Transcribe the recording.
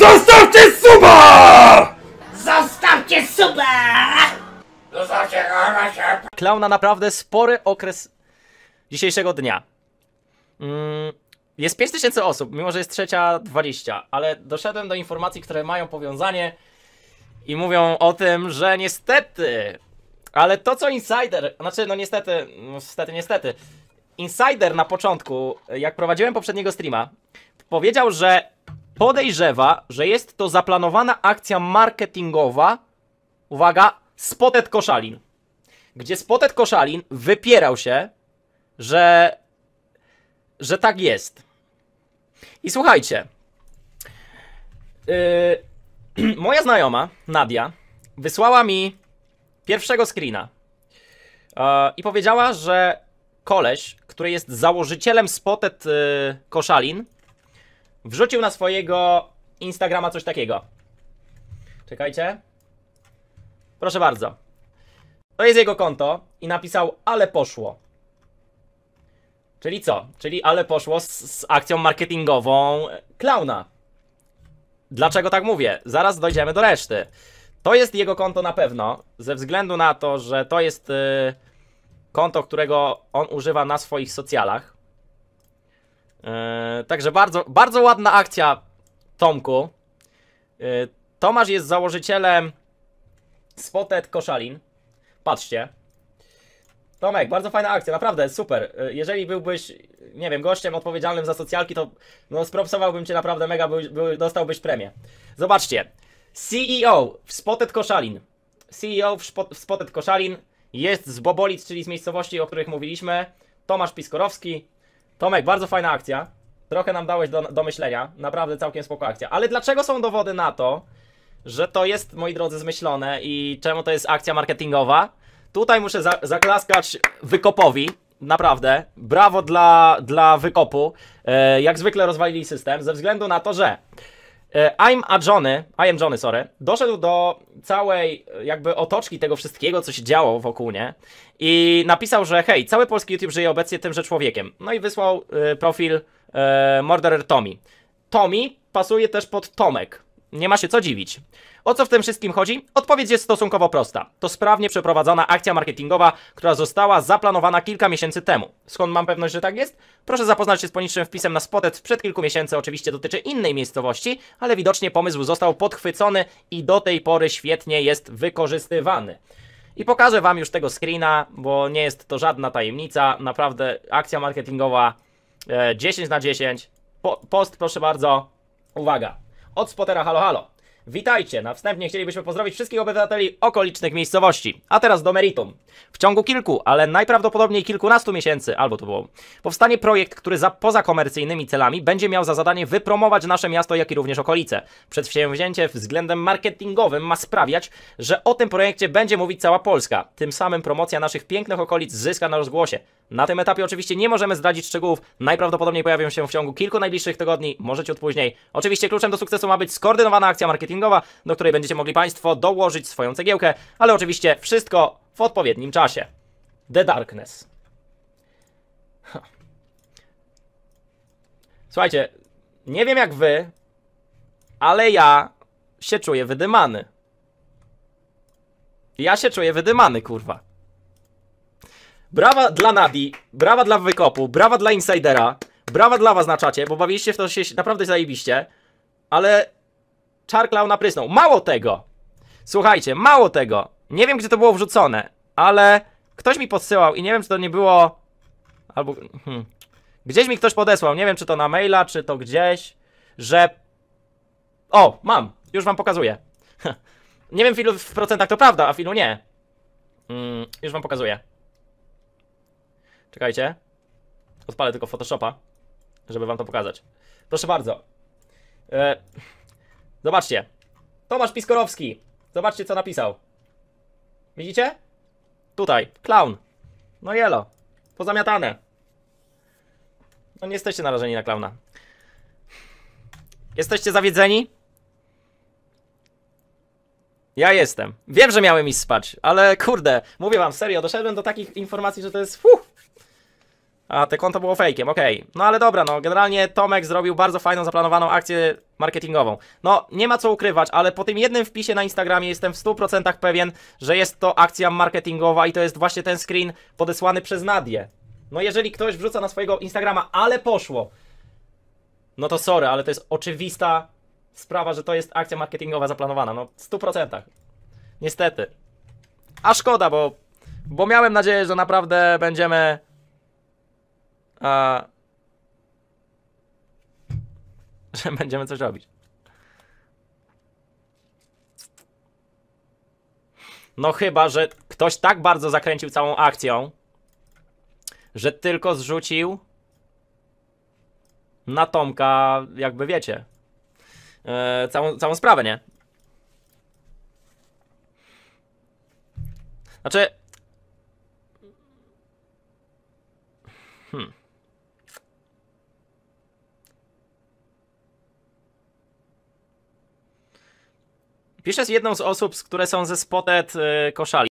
Zostawcie suba! Zostawcie suba! No Zostawcie Klauna naprawdę spory okres dzisiejszego dnia. Mm, jest 5000 osób, mimo że jest trzecia 20, ale doszedłem do informacji, które mają powiązanie i mówią o tym, że niestety, ale to co Insider, znaczy no niestety, no niestety, niestety, Insider na początku, jak prowadziłem poprzedniego streama, powiedział, że podejrzewa, że jest to zaplanowana akcja marketingowa, uwaga, Spotted Koszalin, gdzie Spotted Koszalin wypierał się, że, że tak jest. I słuchajcie, yy, moja znajoma, Nadia, wysłała mi pierwszego screena yy, i powiedziała, że koleś, który jest założycielem Spotted yy, Koszalin, wrzucił na swojego Instagrama coś takiego. Czekajcie. Proszę bardzo. To jest jego konto i napisał, ale poszło. Czyli co? Czyli ale poszło z, z akcją marketingową klauna. Dlaczego tak mówię? Zaraz dojdziemy do reszty. To jest jego konto na pewno, ze względu na to, że to jest y, konto, którego on używa na swoich socjalach. Eee, także bardzo, bardzo ładna akcja Tomku. Eee, Tomasz jest założycielem Spotted Koszalin. Patrzcie. Tomek, bardzo fajna akcja, naprawdę, super. Eee, jeżeli byłbyś, nie wiem, gościem odpowiedzialnym za socjalki, to no, spropsowałbym cię naprawdę mega, by, by, dostałbyś premię. Zobaczcie. CEO w Spotted Koszalin. CEO w, w Spotted Koszalin jest z Bobolic, czyli z miejscowości, o których mówiliśmy. Tomasz Piskorowski, Tomek, bardzo fajna akcja. Trochę nam dałeś do, do myślenia. Naprawdę całkiem spoko akcja. Ale dlaczego są dowody na to, że to jest, moi drodzy, zmyślone i czemu to jest akcja marketingowa? Tutaj muszę za zaklaskać Wykopowi. Naprawdę. Brawo dla, dla Wykopu. E, jak zwykle rozwalili system ze względu na to, że... E, I'm a Johnny, I am Johnny, sorry, doszedł do całej e, jakby otoczki tego wszystkiego, co się działo wokół, nie? I napisał, że hej, cały polski YouTube żyje obecnie tym, że człowiekiem. No i wysłał y, profil y, Murderer Tommy. Tommy pasuje też pod Tomek, nie ma się co dziwić. O co w tym wszystkim chodzi? Odpowiedź jest stosunkowo prosta. To sprawnie przeprowadzona akcja marketingowa, która została zaplanowana kilka miesięcy temu. Skąd mam pewność, że tak jest? Proszę zapoznać się z poniższym wpisem na Spotet sprzed kilku miesięcy, oczywiście dotyczy innej miejscowości, ale widocznie pomysł został podchwycony i do tej pory świetnie jest wykorzystywany. I pokażę wam już tego screena, bo nie jest to żadna tajemnica. Naprawdę akcja marketingowa 10 e, na 10. Po post proszę bardzo. Uwaga od spotera Halo Halo. Witajcie! Na wstępnie chcielibyśmy pozdrowić wszystkich obywateli okolicznych miejscowości. A teraz do meritum. W ciągu kilku, ale najprawdopodobniej kilkunastu miesięcy, albo to było, powstanie projekt, który za poza komercyjnymi celami będzie miał za zadanie wypromować nasze miasto, jak i również okolice. Przedsięwzięcie względem marketingowym ma sprawiać, że o tym projekcie będzie mówić cała Polska. Tym samym promocja naszych pięknych okolic zyska na rozgłosie. Na tym etapie oczywiście nie możemy zdradzić szczegółów, najprawdopodobniej pojawią się w ciągu kilku najbliższych tygodni, może ciut później. Oczywiście kluczem do sukcesu ma być skoordynowana akcja marketingowa, marketingowa, do której będziecie mogli Państwo dołożyć swoją cegiełkę, ale oczywiście wszystko w odpowiednim czasie. The Darkness. Słuchajcie, nie wiem jak Wy, ale ja się czuję wydymany. Ja się czuję wydymany, kurwa. Brawa dla Nadi, brawa dla Wykopu, brawa dla Insidera, brawa dla was na czacie, bo bawiliście w to się naprawdę zajebiście, ale czar naprysnął. Mało tego! Słuchajcie, mało tego. Nie wiem, gdzie to było wrzucone, ale ktoś mi podsyłał i nie wiem, czy to nie było... Albo... Hmm. Gdzieś mi ktoś podesłał, nie wiem, czy to na maila, czy to gdzieś, że... O, mam! Już wam pokazuję. nie wiem, w ilu w procentach to prawda, a w ilu nie. Mm, już wam pokazuję. Czekajcie. Odpalę tylko Photoshopa, żeby wam to pokazać. Proszę bardzo. E Zobaczcie. Tomasz Piskorowski. Zobaczcie, co napisał. Widzicie? Tutaj. Clown. No jelo. Pozamiatane. No nie jesteście narażeni na klauna. Jesteście zawiedzeni? Ja jestem. Wiem, że miałem iść spać, ale kurde, mówię wam serio, doszedłem do takich informacji, że to jest fuh, a, te konto było fejkiem, okej. Okay. No ale dobra, no generalnie Tomek zrobił bardzo fajną, zaplanowaną akcję marketingową. No, nie ma co ukrywać, ale po tym jednym wpisie na Instagramie jestem w 100% pewien, że jest to akcja marketingowa i to jest właśnie ten screen podesłany przez Nadię. No jeżeli ktoś wrzuca na swojego Instagrama, ale poszło, no to sorry, ale to jest oczywista sprawa, że to jest akcja marketingowa zaplanowana, no w 100%. Niestety. A szkoda, bo, bo miałem nadzieję, że naprawdę będziemy a, że będziemy coś robić. No chyba, że ktoś tak bardzo zakręcił całą akcją, że tylko zrzucił na Tomka, jakby wiecie, yy, całą, całą sprawę, nie? Znaczy... Hmm. Pisze z jedną z osób, które są ze Spotted y, Koszali.